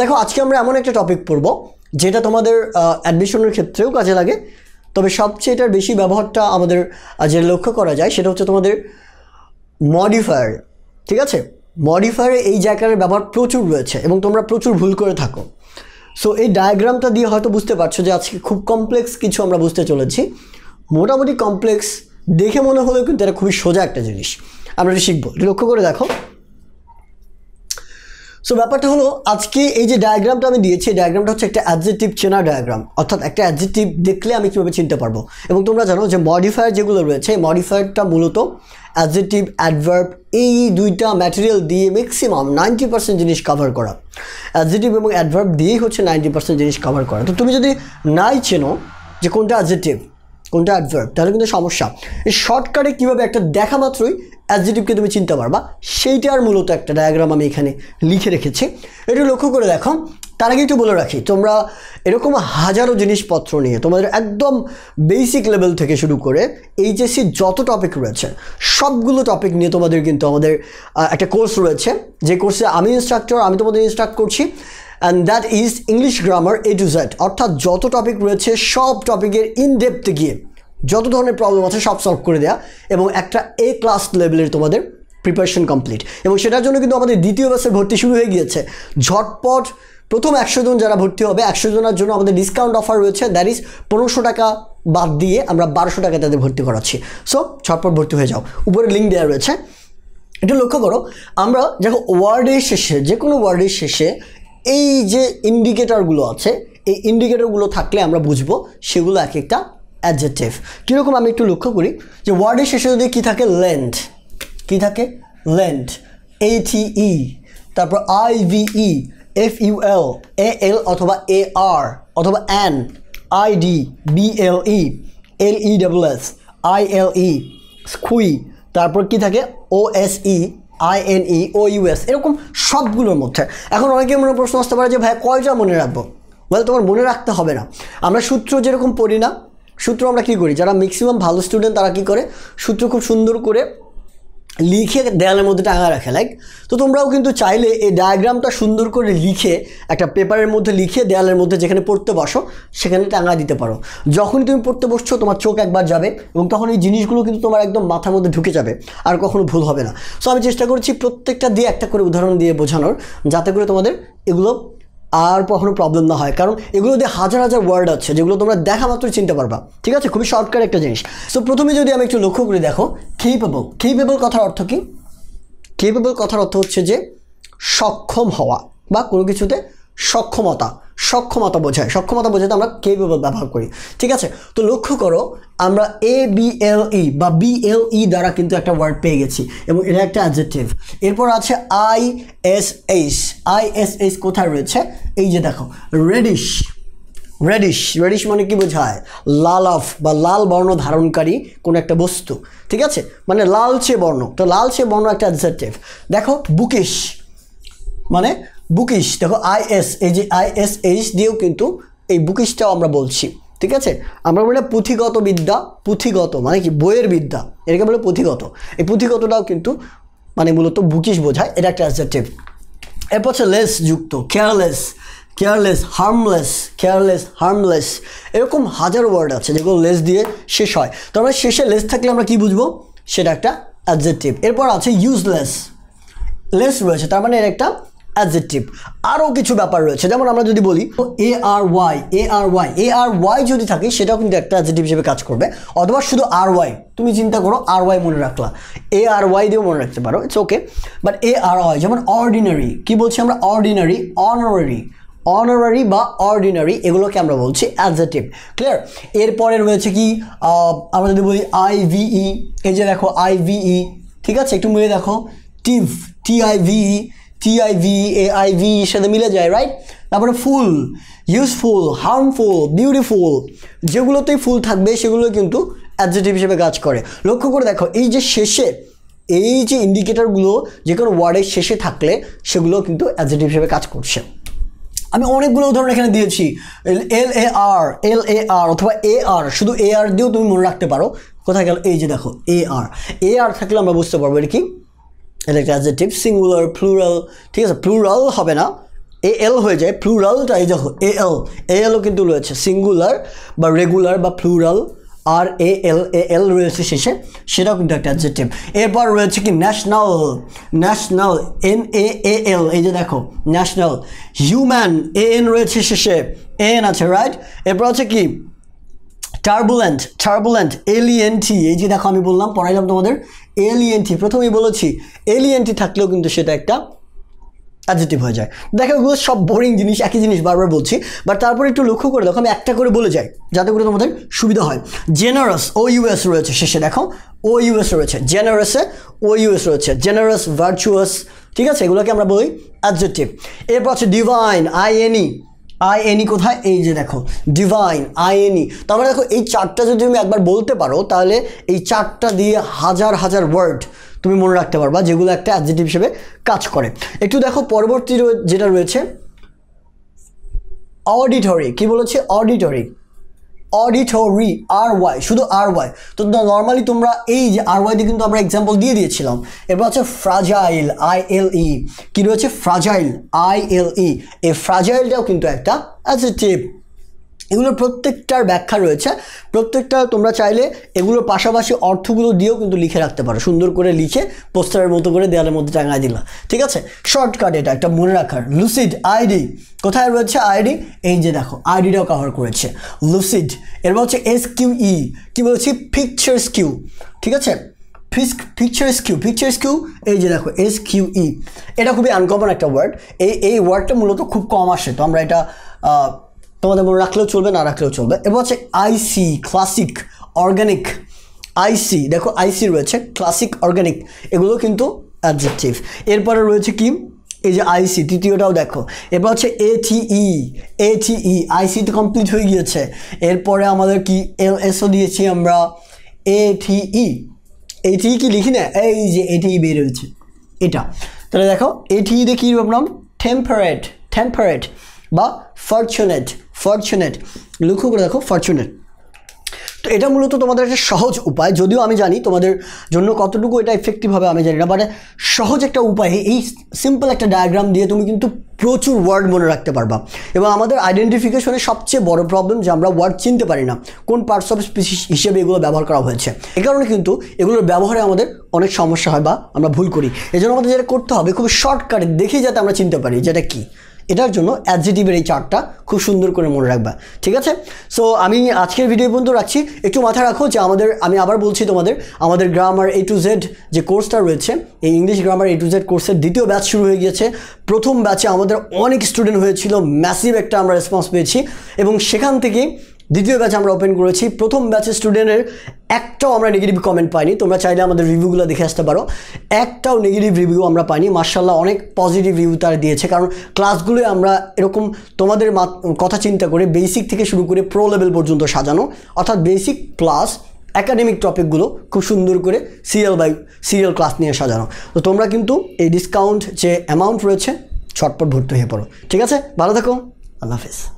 দেখো আজকে আমরা এমন একটা টপিক পড়ব যেটা তোমাদের অ্যাডমিশনের ক্ষেত্রেও কাজে লাগে তবে সবচেয়ে এটার বেশি ব্যবহারটা আমাদের যে লক্ষ্য করা যায় সেটা হচ্ছে তোমাদের মডিফায়ার ঠিক আছে মডিফায়ারে এই জায়গাটার ব্যবহার প্রচুর রয়েছে এবং তোমরা প্রচুর ভুল করে থাকো সো এই ডায়াগ্রামটা দিয়ে হয়তো বুঝতে পারছো যে আজকে খুব কমপ্লেক্স কিছু আমরা বুঝতে চলেছি মোটামুটি কমপ্লেক্স দেখে মনে হলেও কিন্তু এটা খুবই সোজা একটা জিনিস আমরা এটা শিখবো লক্ষ্য করে দেখো সো ব্যাপারটা হলো আজকে এই যে ডায়াগ্রামটা আমি দিয়েছি ডায়াগ্রামটা হচ্ছে একটা অ্যাডজেটিভ চেনা ডায়াগ্রাম অর্থাৎ একটা অ্যাডজেটিভ দেখলে আমি কীভাবে চিনতে পারবো এবং তোমরা জানো যে মডিফায়ার যেগুলো রয়েছে মডিফায়ারটা মূলত অ্যাডজেটিভ অ্যাডভার্ব এই দুইটা ম্যাটেরিয়াল দিয়ে ম্যাক্সিমাম নাইনটি পার্সেন্ট জিনিস কভার করা অ্যাডজেটিভ এবং অ্যাডভার্ব দিয়েই হচ্ছে নাইনটি পার্সেন্ট জিনিস কভার করা তো তুমি যদি নাই চেনো যে কোনটা অ্যাডজেটিভ কোনটা অ্যাডভার্ব তাহলে কিন্তু সমস্যা এই শর্টকাটে কীভাবে একটা দেখা মাত্রই অ্যাডজেটিভকে তুমি চিনতে পারবা সেইটার মূলত একটা ডায়াগ্রাম আমি এখানে লিখে রেখেছি একটু লক্ষ্য করে দেখো তার আগে একটু বলে রাখি তোমরা এরকম হাজারো জিনিসপত্র নিয়ে তোমাদের একদম বেসিক লেভেল থেকে শুরু করে এইচএসসি যত টপিক রয়েছে সবগুলো টপিক নিয়ে তোমাদের কিন্তু আমাদের একটা কোর্স রয়েছে যে কোর্সে আমি ইনস্ট্রাক্টর আমি তোমাদের ইনস্ট্রাক্ট করছি and that is English grammar A to Z অর্থাৎ যত টপিক রয়েছে সব টপিকের ইন ডেপথে গিয়ে যত ধরনের প্রবলেম আছে সব সলভ করে দেওয়া এবং একটা এ ক্লাস লেভেলের তোমাদের প্রিপারেশন কমপ্লিট এবং সেটার জন্য কিন্তু আমাদের দ্বিতীয় ব্যাচের ভর্তি শুরু হয়ে গিয়েছে ঝটপট প্রথম একশো জন যারা ভর্তি হবে একশো জনের জন্য আমাদের ডিসকাউন্ট অফার রয়েছে দ্যাট ইজ পনেরোশো টাকা বাদ দিয়ে আমরা বারোশো টাকা তাদের ভর্তি করাচ্ছি সো ঝটপট ভর্তি হয়ে যাও উপরে লিঙ্ক দেওয়া রয়েছে এটা লক্ষ্য করো আমরা দেখো ওয়ার্ডের শেষে যে কোনো ওয়ার্ডের শেষে এই যে ইন্ডিকেটরগুলো আছে এই ইন্ডিকেটরগুলো থাকলে আমরা বুঝবো সেগুলো এক একটা অ্যাডজেটিভ কীরকম আমি একটু লক্ষ্য করি যে ওয়ার্ডের শেষে যদি কী থাকে লেন্থ কী থাকে লেন্থ এ ই তারপর I V E F U L A L অথবা এ আর অথবা an I D B L E L E double S I L E স্কুই তারপর কী থাকে O S E I N E O U S এরকম সবগুলোর মধ্যে এখন অনেকে মনে প্রশ্ন আসতে পারে যে ভাই কয়টা মনে রাখবো ওয়েল তোমার মনে রাখতে হবে না আমরা সূত্র যেরকম পড়ি না সূত্র আমরা কী করি যারা ম্যাক্সিমাম ভালো স্টুডেন্ট তারা কী করে সূত্র খুব সুন্দর করে লিখে দেয়ালের মধ্যে টাঙা রাখে লাইক তো তোমরাও কিন্তু চাইলে এই ডায়াগ্রামটা সুন্দর করে লিখে একটা পেপারের মধ্যে লিখে দেয়ালের মধ্যে যেখানে পড়তে বসো সেখানে টাঙা দিতে পারো যখনই তুমি পড়তে বসছো তোমার চোখ একবার যাবে এবং তখন এই জিনিসগুলো কিন্তু তোমার একদম মাথার মধ্যে ঢুকে যাবে আর কখনো ভুল হবে না সো আমি চেষ্টা করছি প্রত্যেকটা দিয়ে একটা করে উদাহরণ দিয়ে বোঝানোর যাতে করে তোমাদের এগুলো আর কখনো প্রবলেম না হয় কারণ এগুলো যদি হাজার হাজার ওয়ার্ড আছে যেগুলো তোমরা দেখা মাত্র চিনতে পারবা ঠিক আছে খুবই শর্টকাট একটা জিনিস সো প্রথমে যদি আমি একটু লক্ষ্য করে দেখো কেপেবল কেপেবল কথার অর্থ কি কেপেবল কথার অর্থ হচ্ছে যে সক্ষম হওয়া বা কোনো কিছুতে সক্ষমতা সক্ষমতা বোঝায় সক্ষমতা বোঝাতে আমরা কেবেবল ব্যবহার করি ঠিক আছে তো লক্ষ্য করো আমরা এ বিএলই e বা বিএলই e দ্বারা কিন্তু একটা ওয়ার্ড পেয়ে গেছি এবং এটা একটা অ্যাডজেক্টিভ এরপর আছে আই এস এইস আই এস এইচ কোথায় রয়েছে এই যে দেখো রেডিশ রেডিশ রেডিশ মানে কি বোঝায় লাল অফ বা লাল বর্ণ ধারণকারী কোনো একটা বস্তু ঠিক আছে মানে লালচে বর্ণ তো লালচে বর্ণ একটা অ্যাডজেক্টিভ দেখো বুকিশ মানে বুকিশ দেখো আইএস এই যে আইএসএইচ দিয়েও কিন্তু এই বুকিশটাও আমরা বলছি ঠিক আছে আমরা বলি পুঁথিগত বিদ্যা পুঁথিগত মানে কি বইয়ের বিদ্যা এটাকে বলে পুঁথিগত এই পুঁথিগতটাও কিন্তু মানে মূলত বুকিশ বোঝায় এটা একটা অ্যাডজেক্টিভ এরপর হচ্ছে লেস যুক্ত careless careless harmless careless harmless এরকম হাজার ওয়ার্ড আছে যেগুলো লেস দিয়ে শেষ হয় তো আমরা শেষে লেস থাকলে আমরা কি বুঝবো সেটা একটা অ্যাডজেক্টিভ এরপর আছে ইউজলেস লেস রয়েছে তার মানে এর একটা অ্যাজেটিভ আরও কিছু ব্যাপার রয়েছে যেমন আমরা যদি বলি A R Y A R Y A R Y যদি থাকে সেটাও কিন্তু একটা অ্যাজেটিভ হিসেবে কাজ করবে অথবা শুধু আর ওয়াই তুমি চিন্তা করো আর ওয়াই মনে রাখলা এ আর ওয়াই দিয়েও মনে রাখতে পারো it's okay but A R Y যেমন অর্ডিনারি কী বলছি আমরা অর্ডিনারি অনারি অনারি বা অর্ডিনারি এগুলোকে আমরা বলছি অ্যাজেটিভ ক্লিয়ার এরপরে রয়েছে কি আমরা যদি বলি আইভিই e, এই যে দেখো আইভিই e, ঠিক আছে একটু মিলে দেখো টিভ টিআইভিই টিআইভি এআইভি সাথে মিলে যায় রাইট তারপরে ফুল ইউজফুল হার্মফুল বিউটিফুল যেগুলোতেই ফুল থাকবে সেগুলো কিন্তু অ্যাডজেটিভ হিসেবে কাজ করে লক্ষ্য করে দেখো এই যে শেষে এই যে ইন্ডিকেটারগুলো যে কোনো ওয়ার্ডের শেষে থাকলে সেগুলো কিন্তু অ্যাডজেটিভ হিসেবে কাজ করছে আমি অনেকগুলো উদাহরণ এখানে দিয়েছি এল এ আর এল এ আর অথবা এ আর শুধু এ আর দিয়েও তুমি মনে রাখতে পারো কোথায় গেল এই যে দেখো এ আর এ আর থাকলে আমরা বুঝতে পারবো এটা কি এটা একটা অ্যাজেটিভ সিঙ্গুলার প্লুরাল ঠিক আছে প্লুরাল হবে না এ এল হয়ে যায় প্লুরালটা এই দেখো এ এল এ এলও কিন্তু রয়েছে সিঙ্গুলার বা রেগুলার বা plural R A L A এল রয়েছে শেষে সেটাও কিন্তু একটা অ্যাডজেক্টিভ এরপর রয়েছে কি national national N A A L এই যে দেখো ন্যাশনাল হিউম্যান এ এন রয়েছে শেষে এ এন আছে রাইট এরপর আছে কি turbulent alien t এই যে দেখো আমি বললাম পড়াইলাম তোমাদের t প্রথমেই বলেছি t থাকলেও কিন্তু সেটা একটা অ্যাডজেটিভ হয়ে যায় দেখো ওগুলো সব বোরিং জিনিস একই জিনিস বারবার বলছি বাট তারপরে একটু লক্ষ্য করে দেখো আমি একটা করে বলে যাই যাতে করে তোমাদের সুবিধা হয় জেনারস ও ইউএস রয়েছে শেষে দেখো ও ইউএস রয়েছে জেনারসে ও ইউএস রয়েছে জেনারস ভার্চুয়াস ঠিক আছে এগুলোকে আমরা বলি অ্যাডজেটিভ এরপর হচ্ছে ডিভাইন আইএনই আই এনি কোথায় এই যে দেখো ডিভাইন আই এনি তার মানে দেখো এই চারটা যদি তুমি একবার বলতে পারো তাহলে এই চারটা দিয়ে হাজার হাজার ওয়ার্ড তুমি মনে রাখতে পারবা যেগুলো একটা অ্যাডজেটিভ হিসেবে কাজ করে একটু দেখো পরবর্তী যেটা রয়েছে অডিটরি কি বলেছে অডিটরি অডিটরি আর ওয়াই শুধু আর ওয়াই তো নর্মালি তোমরা এই যে আর ওয়াই দিয়ে কিন্তু আমরা এক্সাম্পল দিয়ে দিয়েছিলাম এবার হচ্ছে ফ্রাজাইল আই এল ই কী রয়েছে ফ্রাজাইল আই এল ই এই ফ্রাজাইলটাও কিন্তু একটা অ্যাজ এ এগুলো প্রত্যেকটার ব্যাখ্যা রয়েছে প্রত্যেকটা তোমরা চাইলে এগুলো পাশাপাশি অর্থগুলো দিয়েও কিন্তু লিখে রাখতে পারো সুন্দর করে লিখে পোস্টারের মতো করে দেয়ালের মধ্যে টাঙা দিলা ঠিক আছে শর্টকাট এটা একটা মনে রাখার লুসিড আইডি কোথায় রয়েছে আইডি এই যে দেখো আইডিটাও কভার করেছে লুসিড এরপর হচ্ছে এস কিউ ই কী বলছি ফিকচার্স কিউ ঠিক আছে ফিস্ক পিকচার্স কিউ পিকচার্স কিউ এই যে দেখো এস কিউ ই এটা খুবই আনকমন একটা ওয়ার্ড এই এই ওয়ার্ডটা মূলত খুব কম আসে তো আমরা এটা তোমাদের মনে রাখলেও চলবে না রাখলেও চলবে এবং হচ্ছে আইসি ক্লাসিক অর্গ্যানিক আইসি দেখো আইসি রয়েছে ক্লাসিক অর্গ্যানিক এগুলো কিন্তু অ্যাডজেক্টিভ এরপরে রয়েছে কি এই যে আইসি তৃতীয়টাও দেখো এরপর হচ্ছে এ ই এ ই আইসি তো কমপ্লিট হয়ে গিয়েছে এরপরে আমাদের কি এল এসও দিয়েছি আমরা এ ই এটি কি লিখি না এই যে এটিই e বের হয়েছে এটা তাহলে দেখো এটি দিয়ে কী নাম টেম্পারেট টেম্পারেট বা ফর্চুনেট ফরচুনেট লক্ষ্য করে দেখো ফরচুনেট তো এটা মূলত তোমাদের একটা সহজ উপায় যদিও আমি জানি তোমাদের জন্য কতটুকু এটা এফেক্টিভ হবে আমি জানি না বাট সহজ একটা উপায় এই সিম্পল একটা ডায়াগ্রাম দিয়ে তুমি কিন্তু প্রচুর ওয়ার্ড মনে রাখতে পারবা এবং আমাদের আইডেন্টিফিকেশনের সবচেয়ে বড় প্রবলেম যে আমরা ওয়ার্ড চিনতে পারি না কোন পার্টস অফ স্পিসিস হিসেবে এগুলো ব্যবহার করা হয়েছে এ কারণে কিন্তু এগুলোর ব্যবহারে আমাদের অনেক সমস্যা হয় বা আমরা ভুল করি এজন্য আমাদের যেটা করতে হবে খুব শর্টকাটে দেখে যাতে আমরা চিনতে পারি যেটা কী এটার জন্য অ্যাডজেটিভের এই চার্টটা খুব সুন্দর করে মনে রাখবা ঠিক আছে সো আমি আজকের ভিডিও পর্যন্ত রাখছি একটু মাথায় রাখো যে আমাদের আমি আবার বলছি তোমাদের আমাদের গ্রামার এ টু জেড যে কোর্সটা রয়েছে এই English grammar A to Z কোর্সের দ্বিতীয় ব্যাচ শুরু হয়ে গিয়েছে প্রথম ব্যাচে আমাদের অনেক স্টুডেন্ট হয়েছিল ম্যাসিভ একটা আমরা রেসপন্স পেয়েছি এবং সেখান থেকে দ্বিতীয় ব্যাচ আমরা ওপেন করেছি প্রথম ব্যাচে স্টুডেন্টের একটাও আমরা নেগেটিভ কমেন্ট পাইনি তোমরা চাইলে আমাদের রিভিউগুলো দেখে আসতে পারো একটাও নেগেটিভ রিভিউ আমরা পাইনি মার্শাল্লাহ অনেক পজিটিভ রিভিউ তারা দিয়েছে কারণ ক্লাসগুলো আমরা এরকম তোমাদের কথা চিন্তা করে বেসিক থেকে শুরু করে প্রো লেভেল পর্যন্ত সাজানো অর্থাৎ বেসিক প্লাস অ্যাকাডেমিক টপিকগুলো খুব সুন্দর করে সিরিয়াল বাই সিরিয়াল ক্লাস নিয়ে সাজানো তো তোমরা কিন্তু এই ডিসকাউন্ট যে অ্যামাউন্ট রয়েছে ছটপট ভর্তি হয়ে পড়ো ঠিক আছে ভালো থাকো আল্লাহ হাফিজ